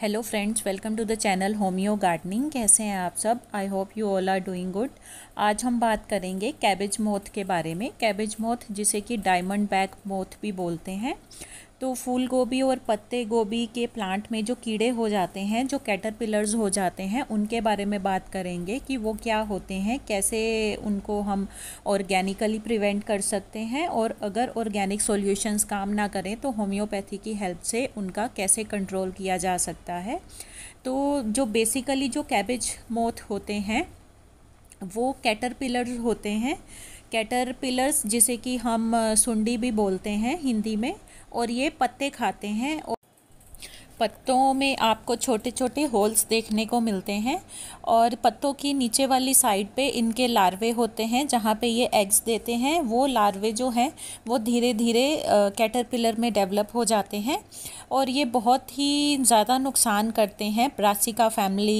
hello friends welcome to the channel Homeo gardening कैसे हैं आप सब I hope you all are doing good आज हम बात करेंगे कैबेज मोथ के बारे में कैबेज मोथ जिसे कि डायमंड बैक मोथ भी बोलते हैं तो फूल गोभी और पत्ते गोभी के प्लांट में जो कीड़े हो जाते हैं जो कैटरपिलर्स हो जाते हैं उनके बारे में बात करेंगे कि वो क्या होते हैं कैसे उनको हम ऑर्गेनिकली प्रिवेंट कर सकते हैं और अगर ऑर्गेनिक सॉल्यूशंस काम ना करें तो होम्योपैथी की हेल्प से उनका कैसे कंट्रोल किया जा सकता है तो जो बेसिकली जो कैबेज मोथ होते हैं वो कैटरपिलर्स होते हैं कैटरपिलर्स जिसे कि हम सुंडी भी बोलते हैं हिंदी में और ये पत्ते खाते हैं और पत्तों में आपको छोटे छोटे होल्स देखने को मिलते हैं और पत्तों की नीचे वाली साइड पे इनके लार्वे होते हैं जहाँ पे ये एग्स देते हैं वो लार्वे जो हैं वो धीरे धीरे कैटरपिलर में डेवलप हो जाते हैं और ये बहुत ही ज़्यादा नुकसान करते हैं ब्रासिका फैमिली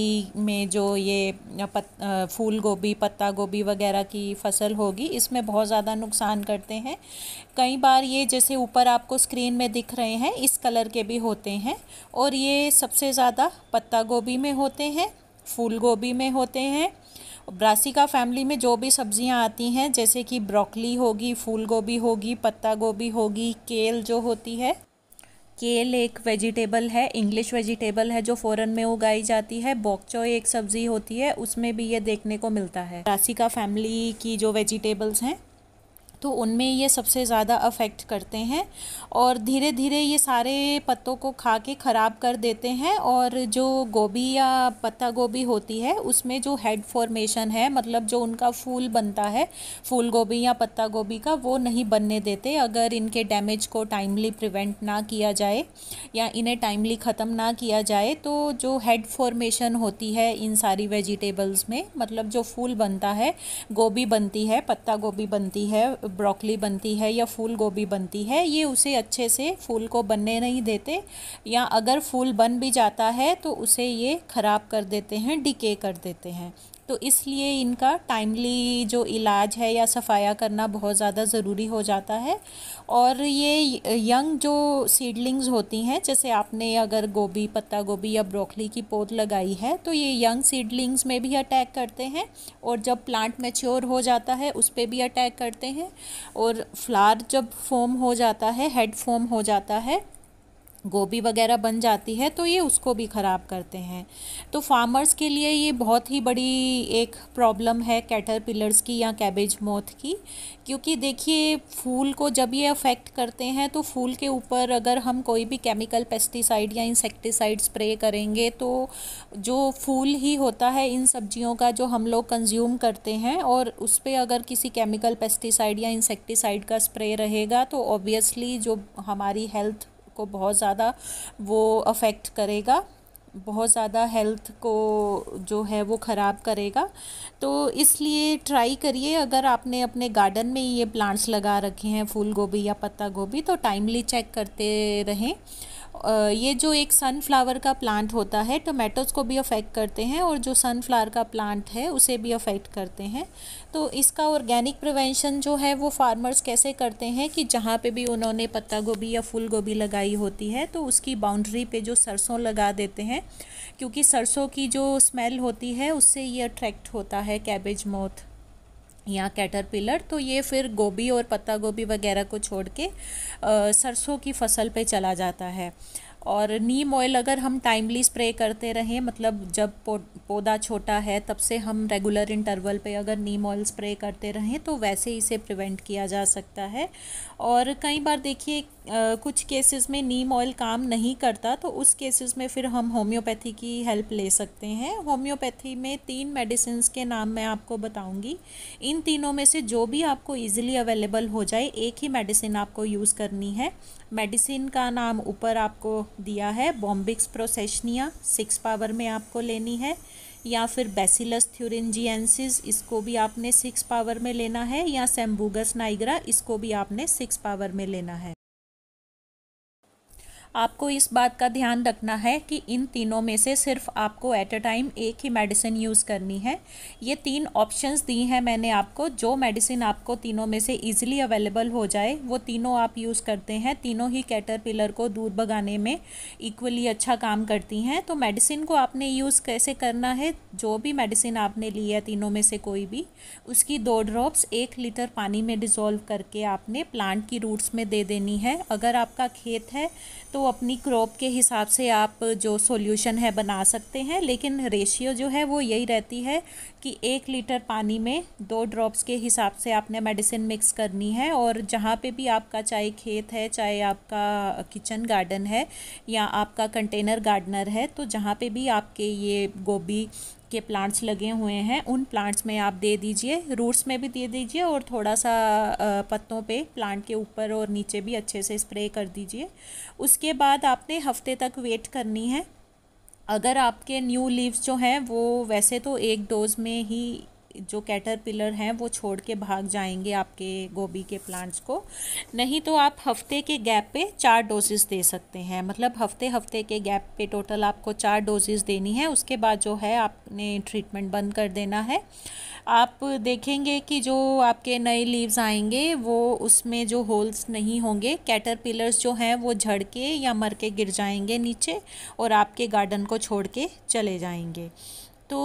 में जो ये पत, फूल गोभी पत्ता गोभी वगैरह की फसल होगी इसमें बहुत ज़्यादा नुकसान करते हैं कई बार ये जैसे ऊपर आपको स्क्रीन में दिख रहे हैं इस कलर के भी होते हैं और ये सबसे ज़्यादा पत्ता गोभी में होते हैं फूल गोभी में होते हैं ब्रासिका फैमिली में जो भी सब्जियां आती हैं जैसे कि ब्रोकली होगी फूल गोभी होगी पत्ता गोभी होगी केल जो होती है केल एक वेजिटेबल है इंग्लिश वेजिटेबल है जो फ़ौरन में उगाई जाती है बॉक्चो एक सब्ज़ी होती है उसमें भी ये देखने को मिलता है ब्रासिका फैमिली की जो वेजिटेबल्स हैं तो उनमें ये सबसे ज़्यादा अफेक्ट करते हैं और धीरे धीरे ये सारे पत्तों को खा के ख़राब कर देते हैं और जो गोभी या पत्ता गोभी होती है उसमें जो हेड फॉर्मेशन है मतलब जो उनका फूल बनता है फूल गोभी या पत्ता गोभी का वो नहीं बनने देते अगर इनके डैमेज को टाइमली प्रिवेंट ना किया जाए या इन्हें टाइमली ख़त्म ना किया जाए तो जो हेड फॉर्मेशन होती है इन सारी वेजिटेबल्स में मतलब जो फूल बनता है गोभी बनती है पत्ता गोभी बनती है ब्रोकली बनती है या फूल गोभी बनती है ये उसे अच्छे से फूल को बनने नहीं देते या अगर फूल बन भी जाता है तो उसे ये ख़राब कर देते हैं डिके कर देते हैं तो इसलिए इनका टाइमली जो इलाज है या सफाया करना बहुत ज़्यादा ज़रूरी हो जाता है और ये यंग जो सीडलिंग्स होती हैं जैसे आपने अगर गोभी पत्ता गोभी या ब्रोकली की पौध लगाई है तो ये यंग सीडलिंग्स में भी अटैक करते हैं और जब प्लांट मेच्योर हो जाता है उस पर भी अटैक करते हैं और फ्लार जब फॉर्म हो जाता है हेड फॉर्म हो जाता है गोभी वगैरह बन जाती है तो ये उसको भी ख़राब करते हैं तो फार्मर्स के लिए ये बहुत ही बड़ी एक प्रॉब्लम है कैटर पिलर्स की या कैबेज मोथ की क्योंकि देखिए फूल को जब ये अफेक्ट करते हैं तो फूल के ऊपर अगर हम कोई भी केमिकल पेस्टिसाइड या इंसेक्टिसाइड स्प्रे करेंगे तो जो फूल ही होता है इन सब्जियों का जो हम लोग कंज्यूम करते हैं और उस पर अगर किसी केमिकल पेस्टिसाइड या इंसेक्टिसाइड का स्प्रे रहेगा तो ऑब्वियसली जो हमारी हेल्थ आपको बहुत ज़्यादा वो अफेक्ट करेगा बहुत ज़्यादा हेल्थ को जो है वो ख़राब करेगा तो इसलिए ट्राई करिए अगर आपने अपने गार्डन में ये प्लांट्स लगा रखे हैं फूल गोभी या पत्ता गोभी तो टाइमली चेक करते रहें ये जो एक सनफ्लावर का प्लांट होता है टोमेटोज़ को भी अफेक्ट करते हैं और जो सनफ्लावर का प्लांट है उसे भी अफेक्ट करते हैं तो इसका ऑर्गेनिक प्रिवेंशन जो है वो फार्मर्स कैसे करते हैं कि जहाँ पे भी उन्होंने पत्ता गोभी या फूल गोभी लगाई होती है तो उसकी बाउंड्री पे जो सरसों लगा देते हैं क्योंकि सरसों की जो स्मेल होती है उससे ये अट्रैक्ट होता है कैबेज मोथ या कैटरपिलर तो ये फिर गोभी और पत्ता गोभी वगैरह को छोड़ के सरसों की फसल पे चला जाता है और नीम ऑयल अगर हम टाइमली स्प्रे करते रहें मतलब जब पौधा छोटा है तब से हम रेगुलर इंटरवल पे अगर नीम ऑयल स्प्रे करते रहें तो वैसे इसे प्रिवेंट किया जा सकता है और कई बार देखिए कुछ केसेस में नीम ऑयल काम नहीं करता तो उस केसेस में फिर हम होम्योपैथी की हेल्प ले सकते हैं होम्योपैथी में तीन मेडिसिन के नाम मैं आपको बताऊंगी इन तीनों में से जो भी आपको इजीली अवेलेबल हो जाए एक ही मेडिसिन आपको यूज़ करनी है मेडिसिन का नाम ऊपर आपको दिया है बॉम्बिक्स प्रोसेशनिया सिक्स पावर में आपको लेनी है या फिर बेसिलस थ्यूरिनजियंसिस इसको भी आपने सिक्स पावर में लेना है या सेम्बूगस नाइग्रा इसको भी आपने सिक्स पावर में लेना है आपको इस बात का ध्यान रखना है कि इन तीनों में से सिर्फ आपको एट अ टाइम एक ही मेडिसिन यूज़ करनी है ये तीन ऑप्शंस दी हैं मैंने आपको जो मेडिसिन आपको तीनों में से इजीली अवेलेबल हो जाए वो तीनों आप यूज़ करते हैं तीनों ही कैटरपिलर को दूर भगाने में इक्वली अच्छा काम करती हैं तो मेडिसिन को आपने यूज़ कैसे करना है जो भी मेडिसिन आपने ली है तीनों में से कोई भी उसकी दो ड्रॉप्स एक लीटर पानी में डिज़ोल्व करके आपने प्लांट की रूट्स में दे देनी है अगर आपका खेत है तो अपनी क्रॉप के हिसाब से आप जो सॉल्यूशन है बना सकते हैं लेकिन रेशियो जो है वो यही रहती है कि एक लीटर पानी में दो ड्रॉप्स के हिसाब से आपने मेडिसिन मिक्स करनी है और जहाँ पे भी आपका चाहे खेत है चाहे आपका किचन गार्डन है या आपका कंटेनर गार्डनर है तो जहाँ पे भी आपके ये गोभी के प्लांट्स लगे हुए हैं उन प्लांट्स में आप दे दीजिए रूट्स में भी दे दीजिए और थोड़ा सा पत्तों पे प्लांट के ऊपर और नीचे भी अच्छे से स्प्रे कर दीजिए उसके बाद आपने हफ्ते तक वेट करनी है अगर आपके न्यू लीव्स जो हैं वो वैसे तो एक डोज़ में ही जो कैटर पिलर हैं वो छोड़ के भाग जाएंगे आपके गोभी के प्लांट्स को नहीं तो आप हफ्ते के गैप पे चार डोजेस दे सकते हैं मतलब हफ्ते हफ्ते के गैप पे टोटल आपको चार डोजेस देनी है उसके बाद जो है आपने ट्रीटमेंट बंद कर देना है आप देखेंगे कि जो आपके नए लीव्स आएंगे वो उसमें जो होल्स नहीं होंगे कैटर पिलर्स जो हैं वो झड़ के या मर के गिर जाएंगे नीचे और आपके गार्डन को छोड़ के चले जाएंगे तो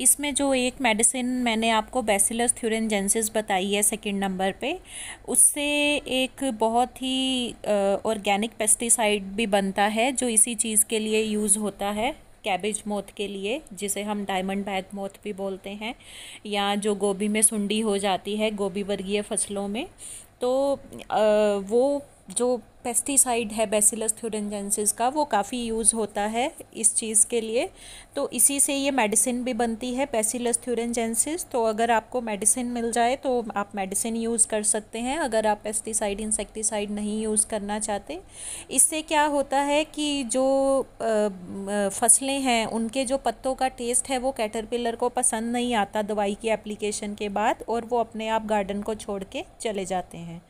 इसमें जो एक मेडिसिन मैंने आपको बेसिलस थ्यूरेंजेंसिस बताई है सेकंड नंबर पे उससे एक बहुत ही ऑर्गेनिक पेस्टिसाइड भी बनता है जो इसी चीज़ के लिए यूज़ होता है कैबेज मौत के लिए जिसे हम डायमंड बैग मौत भी बोलते हैं या जो गोभी में सुंडी हो जाती है गोभी वर्गीय फसलों में तो आ, वो जो पेस्टिसाइड है बेसिलस थ्योरेंजेंसिस का वो काफ़ी यूज़ होता है इस चीज़ के लिए तो इसी से ये मेडिसिन भी बनती है बेसिलस थ्योरेंजेंसिस तो अगर आपको मेडिसिन मिल जाए तो आप मेडिसिन यूज़ कर सकते हैं अगर आप पेस्टिसाइड इंसेक्टिसाइड नहीं यूज़ करना चाहते इससे क्या होता है कि जो फसलें हैं उनके जो पत्तों का टेस्ट है वो कैटरपिलर को पसंद नहीं आता दवाई की एप्लीकेशन के बाद और वो अपने आप गार्डन को छोड़ के चले जाते हैं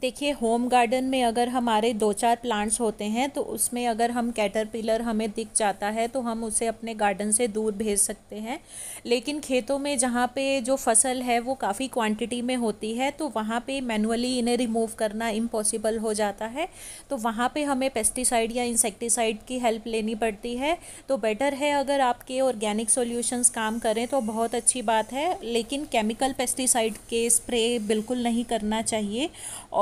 देखिए होम गार्डन में अगर हमारे दो चार प्लांट्स होते हैं तो उसमें अगर हम कैटरपिलर हमें दिख जाता है तो हम उसे अपने गार्डन से दूर भेज सकते हैं लेकिन खेतों में जहाँ पे जो फसल है वो काफ़ी क्वांटिटी में होती है तो वहाँ पे मैनुअली इन्हें रिमूव करना इम्पॉसिबल हो जाता है तो वहाँ पर हमें पेस्टिसाइड या इंसेक्टिसाइड की हेल्प लेनी पड़ती है तो बेटर है अगर आपके ऑर्गेनिक सोल्यूशंस काम करें तो बहुत अच्छी बात है लेकिन केमिकल पेस्टिसाइड के स्प्रे बिल्कुल नहीं करना चाहिए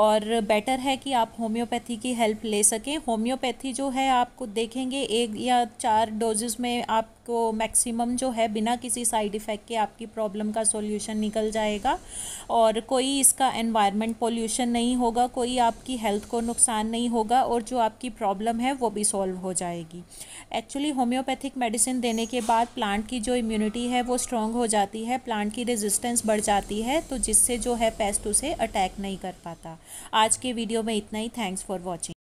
और और बेटर है कि आप होम्योपैथी की हेल्प ले सकें होम्योपैथी जो है आपको देखेंगे एक या चार डोजेज़ में आपको मैक्सिमम जो है बिना किसी साइड इफ़ेक्ट के आपकी प्रॉब्लम का सॉल्यूशन निकल जाएगा और कोई इसका एनवायरनमेंट पोल्यूशन नहीं होगा कोई आपकी हेल्थ को नुकसान नहीं होगा और जो आपकी प्रॉब्लम है वो भी सॉल्व हो जाएगी एक्चुअली होम्योपैथिक मेडिसिन देने के बाद प्लांट की जो इम्यूनिटी है वो स्ट्रॉन्ग हो जाती है प्लांट की रेजिस्टेंस बढ़ जाती है तो जिससे जो है पेस्ट उसे अटैक नहीं कर पाता आज के वीडियो में इतना ही थैंक्स फॉर वॉचिंग